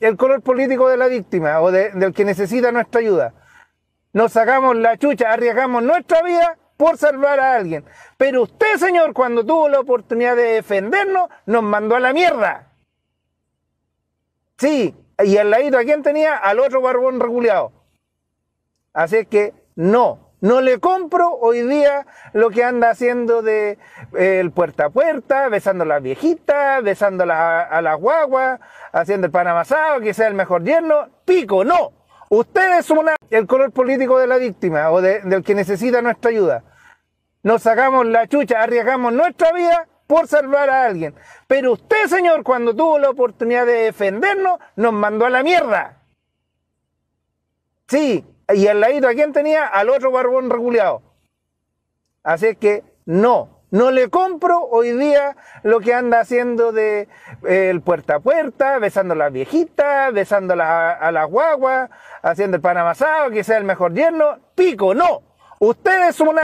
el color político de la víctima o del que necesita nuestra ayuda. Nos sacamos la chucha, arriesgamos nuestra vida por salvar a alguien. Pero usted, señor, cuando tuvo la oportunidad de defendernos, nos mandó a la mierda. Sí, y al ladito a quién tenía, al otro barbón reguleado. Así es que no, no le compro hoy día lo que anda haciendo de eh, el puerta a puerta, besando a las viejitas, besando la, a las guaguas, haciendo el pan amasado, que sea el mejor yerno, pico, no. Ustedes son el color político de la víctima o del que necesita nuestra ayuda. Nos sacamos la chucha, arriesgamos nuestra vida por salvar a alguien. Pero usted, señor, cuando tuvo la oportunidad de defendernos, nos mandó a la mierda. Sí, y al ladito a quién tenía, al otro barbón reculeado. Así es que no, no le compro hoy día lo que anda haciendo de el puerta a puerta, besando a las viejitas, besando a, a las guaguas, haciendo el pan amasado, que sea el mejor yerno. Pico, no. Ustedes son una...